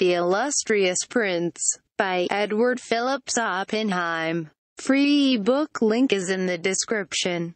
The Illustrious Prince by Edward Phillips Oppenheim. Free ebook link is in the description.